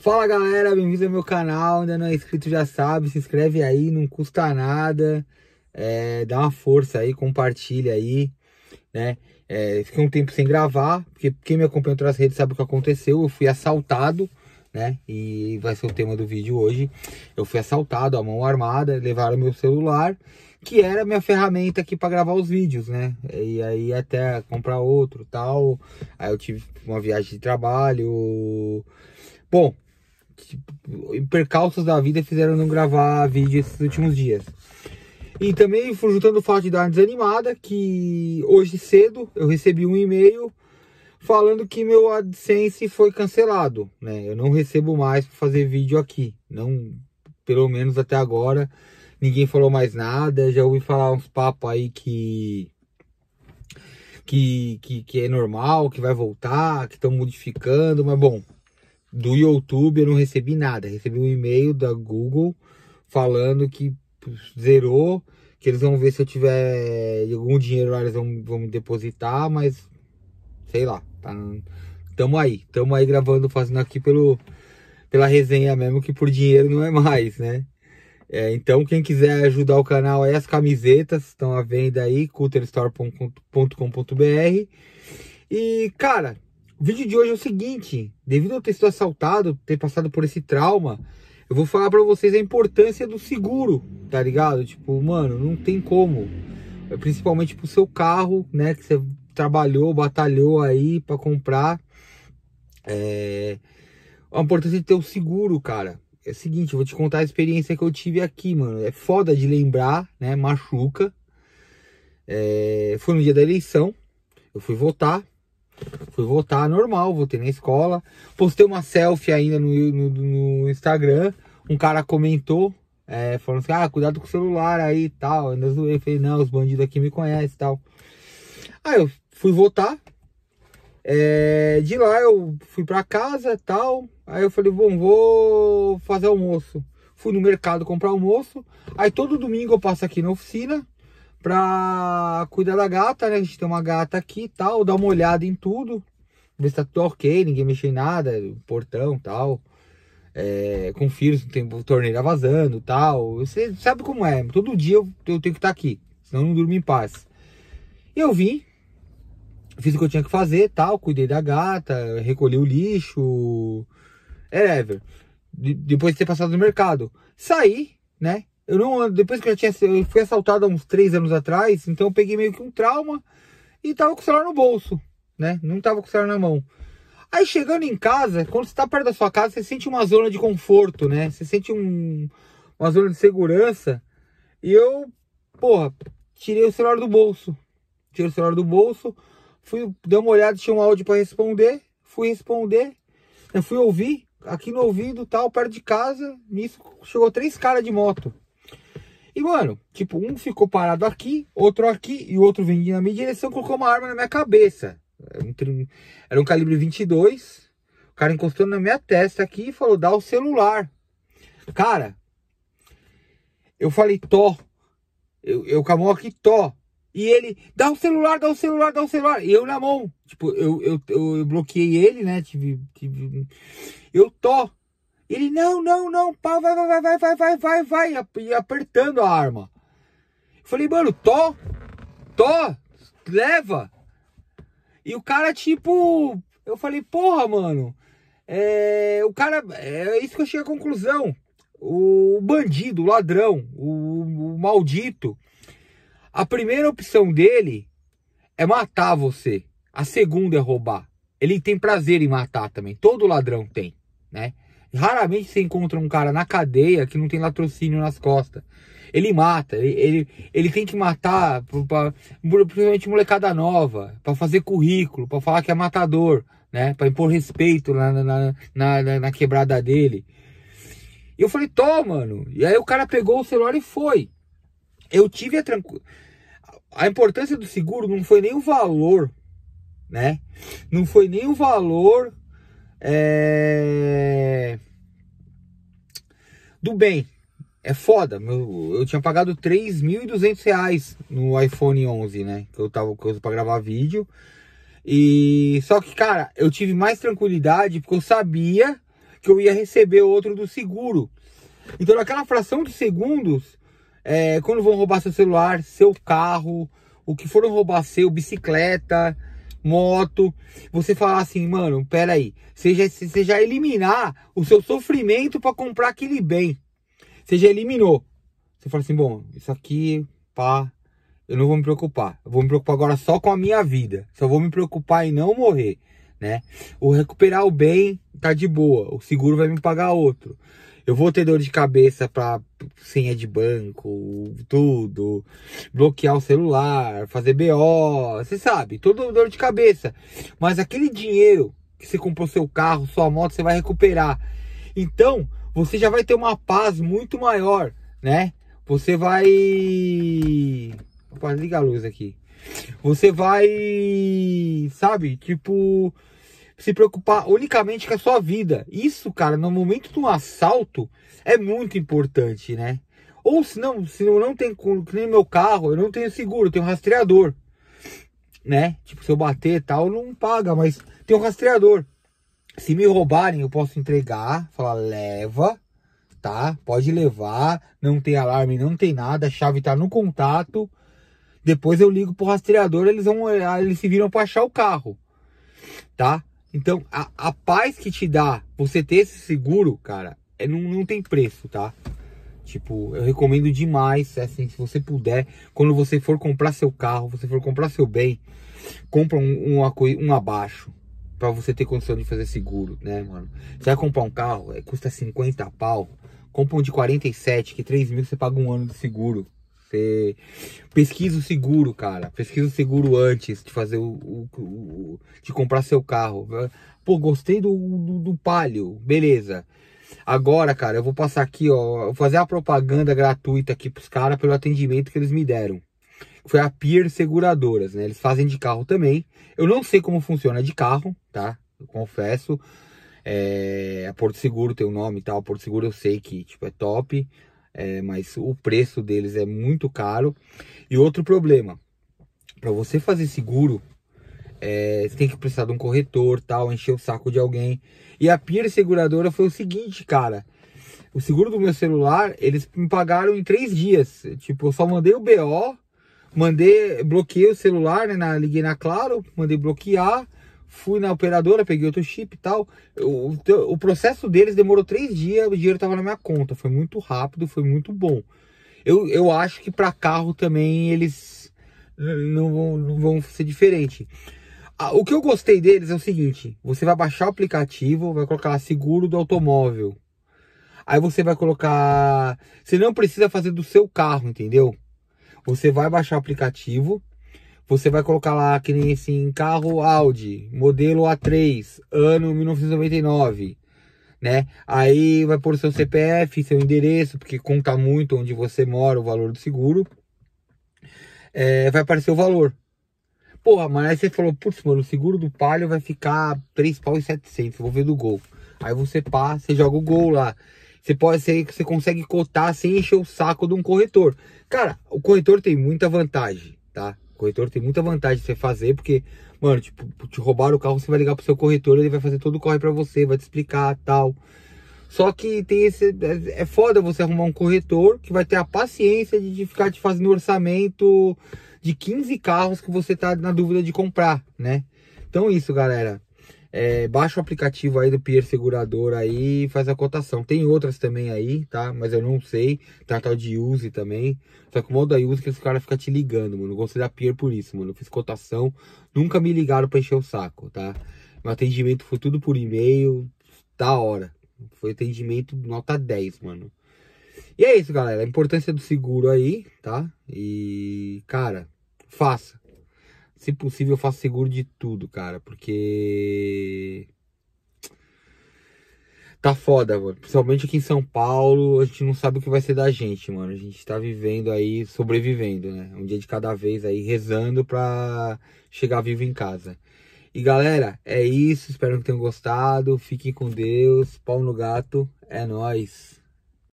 Fala galera, bem-vindo ao meu canal. Ainda não é inscrito, já sabe, se inscreve aí, não custa nada. É, dá uma força aí, compartilha aí, né? É, fiquei um tempo sem gravar, porque quem me acompanha nas redes sabe o que aconteceu. Eu fui assaltado, né? E vai ser o tema do vídeo hoje. Eu fui assaltado à mão armada, levaram meu celular, que era minha ferramenta aqui para gravar os vídeos, né? E aí até comprar outro tal. Aí eu tive uma viagem de trabalho. Bom, que percalços da vida fizeram não gravar vídeo esses últimos dias. E também juntando o fato de dar uma desanimada, que hoje cedo eu recebi um e-mail falando que meu AdSense foi cancelado, né? Eu não recebo mais para fazer vídeo aqui, não, pelo menos até agora, ninguém falou mais nada, já ouvi falar uns papos aí que que, que, que é normal, que vai voltar, que estão modificando, mas bom, do YouTube eu não recebi nada. Recebi um e-mail da Google falando que zerou, que eles vão ver se eu tiver algum dinheiro lá, eles vão, vão me depositar, mas sei lá. Tá, tamo aí, tamo aí gravando, fazendo aqui pelo, pela resenha mesmo, que por dinheiro não é mais, né? É, então, quem quiser ajudar o canal, aí é as camisetas estão à venda aí, culterstore.com.br. E, cara, o vídeo de hoje é o seguinte: devido a eu ter sido assaltado, ter passado por esse trauma, eu vou falar para vocês a importância do seguro, tá ligado? Tipo, mano, não tem como. É principalmente pro seu carro, né? Que você trabalhou, batalhou aí para comprar. É... A importância de ter o seguro, cara. É o seguinte, eu vou te contar a experiência que eu tive aqui, mano. É foda de lembrar, né? Machuca. É... Foi no dia da eleição. Eu fui votar Fui voltar normal, voltei na escola. Postei uma selfie ainda no, no, no Instagram. Um cara comentou, é, falando assim, ah, cuidado com o celular aí e tal. Ainda zoei, falei, não, os bandidos aqui me conhecem e tal. Aí eu fui voltar. É, de lá eu fui pra casa e tal. Aí eu falei, bom, vou fazer almoço. Fui no mercado comprar almoço. Aí todo domingo eu passo aqui na oficina pra cuidar da gata, né? A gente tem uma gata aqui e tal, dar uma olhada em tudo, ver se tá tudo ok, ninguém mexeu em nada, portão tal. É, confiro se tem torneira vazando tal. Você sabe como é, todo dia eu, eu tenho que estar tá aqui, senão não durmo em paz. Eu vim, fiz o que eu tinha que fazer tal, cuidei da gata, recolhi o lixo, whatever. De, depois de ter passado no mercado. Saí, né? Eu não, depois que eu já tinha, eu fui assaltado há uns três anos atrás, então eu peguei meio que um trauma e tava com o celular no bolso, né? Não tava com o celular na mão. Aí chegando em casa, quando você tá perto da sua casa, você sente uma zona de conforto, né? Você sente um, uma zona de segurança. E eu, porra, tirei o celular do bolso. Tirei o celular do bolso, fui dar uma olhada, tinha um áudio para responder, fui responder, eu fui ouvir, aqui no ouvido, tal, perto de casa, nisso chegou três caras de moto. E, mano, tipo, um ficou parado aqui, outro aqui, e o outro vindo na minha direção, colocou uma arma na minha cabeça. Era um, era um calibre 22. O cara encostou na minha testa aqui e falou: dá o celular. Cara, eu falei: to, Eu, eu com a mão aqui, to E ele, dá o celular, dá o celular, dá o celular. E eu na mão. Tipo, eu, eu, eu, eu bloqueei ele, né? Tive, tive... Eu tô. Ele, não, não, não, pau, vai, vai, vai, vai, vai, vai, vai, vai, apertando a arma. Falei, mano, tô, tô, leva. E o cara, tipo, eu falei, porra, mano, é, o cara, é, é isso que eu cheguei à conclusão. O bandido, o ladrão, o, o maldito, a primeira opção dele é matar você. A segunda é roubar. Ele tem prazer em matar também. Todo ladrão tem, né? Raramente você encontra um cara na cadeia que não tem latrocínio nas costas. Ele mata, ele, ele, ele tem que matar, pra, principalmente molecada nova, para fazer currículo, para falar que é matador, né? Para impor respeito na, na, na, na quebrada dele. E eu falei, toma, mano. E aí o cara pegou o celular e foi. Eu tive a tranquilidade. A importância do seguro não foi nem o valor, né? Não foi nem o valor. É do bem. É foda, meu, eu tinha pagado 3.200 reais no iPhone 11, né? Que eu tava com para gravar vídeo. E só que, cara, eu tive mais tranquilidade porque eu sabia que eu ia receber outro do seguro. Então, naquela fração de segundos, é, quando vão roubar seu celular, seu carro, o que foram roubar seu, bicicleta, moto. Você falar assim, mano, pera aí, você já, você já eliminar o seu sofrimento para comprar aquele bem. Você já eliminou. Você fala assim, bom, isso aqui, pá, eu não vou me preocupar. Eu vou me preocupar agora só com a minha vida. Só vou me preocupar em não morrer, né? O recuperar o bem tá de boa, o seguro vai me pagar outro. Eu vou ter dor de cabeça para senha de banco, tudo, bloquear o celular, fazer BO, você sabe, toda dor de cabeça. Mas aquele dinheiro que você comprou seu carro, sua moto, você vai recuperar. Então, você já vai ter uma paz muito maior, né? Você vai. Opa, liga a luz aqui. Você vai. Sabe? Tipo se preocupar unicamente com a sua vida. Isso, cara, no momento de um assalto é muito importante, né? Ou se não, se eu não tem nem meu carro, eu não tenho seguro, eu tenho um rastreador, né? Tipo, se eu bater tal, não paga, mas tem um rastreador. Se me roubarem, eu posso entregar, falar leva, tá? Pode levar, não tem alarme, não tem nada, a chave tá no contato. Depois eu ligo pro rastreador, eles vão, eles se viram para achar o carro, tá? Então, a, a paz que te dá você ter esse seguro, cara, é, não, não tem preço, tá? Tipo, eu recomendo demais, é assim, se você puder, quando você for comprar seu carro, você for comprar seu bem, compra um, um abaixo para você ter condição de fazer seguro, né, mano? Você vai comprar um carro, é, custa 50 pau, compra um de 47, que 3 mil você paga um ano de seguro. Você pesquisa o seguro, cara. Pesquisa o seguro antes de fazer o, o, o de comprar seu carro. Pô, gostei do, do, do Palio, beleza. Agora, cara, eu vou passar aqui, ó, vou fazer a propaganda gratuita aqui pros caras pelo atendimento que eles me deram. Foi a Pier Seguradoras, né? Eles fazem de carro também. Eu não sei como funciona de carro, tá? Eu confesso. É, a Porto Seguro tem o um nome e tal. A Porto Seguro eu sei que tipo, é top é, mas o preço deles é muito caro. E outro problema, para você fazer seguro, é, você tem que precisar de um corretor, tal, encher o saco de alguém. E a Pier Seguradora foi o seguinte, cara. O seguro do meu celular, eles me pagaram em três dias. Tipo, eu só mandei o BO, mandei, bloqueei o celular, né? Na, liguei na Claro, mandei bloquear fui na operadora, peguei outro chip e tal. O, o processo deles demorou três dias, o dinheiro estava na minha conta. Foi muito rápido, foi muito bom. Eu, eu acho que para carro também eles não vão, não vão ser diferente. Ah, o que eu gostei deles é o seguinte: você vai baixar o aplicativo, vai colocar seguro do automóvel. Aí você vai colocar. Você não precisa fazer do seu carro, entendeu? Você vai baixar o aplicativo, você vai colocar lá, que nem assim, carro Audi, modelo A3, ano 1999, né? Aí vai pôr seu CPF, seu endereço, porque conta muito onde você mora, o valor do seguro. É, vai aparecer o valor. Porra, mas aí você falou, putz, mano, o seguro do Palio vai ficar 3 pau e 700, vou ver do Gol. Aí você passa, você joga o Gol lá. Você pode ser que você consegue cotar sem encher o saco de um corretor. Cara, o corretor tem muita vantagem, tá? Corretor tem muita vantagem de você fazer, porque, mano, tipo, te roubaram o carro, você vai ligar pro seu corretor, ele vai fazer todo o corre para você, vai te explicar tal. Só que tem esse. É, é foda você arrumar um corretor que vai ter a paciência de, de ficar te fazendo orçamento de 15 carros que você tá na dúvida de comprar, né? Então, é isso, galera. É, baixa o aplicativo aí do Pier Seguradora aí e faz a cotação. Tem outras também aí, tá? Mas eu não sei. Tem a tal de Use também. Só que o modo da Use é que os caras ficam te ligando, mano. Eu gostei da Pier por isso, mano. Eu fiz cotação. Nunca me ligaram pra encher o saco, tá? Meu atendimento foi tudo por e-mail. Da hora. Foi atendimento nota 10, mano. E é isso, galera. A importância do seguro aí, tá? E, cara, faça se possível, eu faço seguro de tudo, cara, porque. Tá foda, mano. Principalmente aqui em São Paulo, a gente não sabe o que vai ser da gente, mano. A gente tá vivendo aí, sobrevivendo, né? Um dia de cada vez aí, rezando pra chegar vivo em casa. E galera, é isso. Espero que tenham gostado. Fiquem com Deus. Pau no gato. É nós.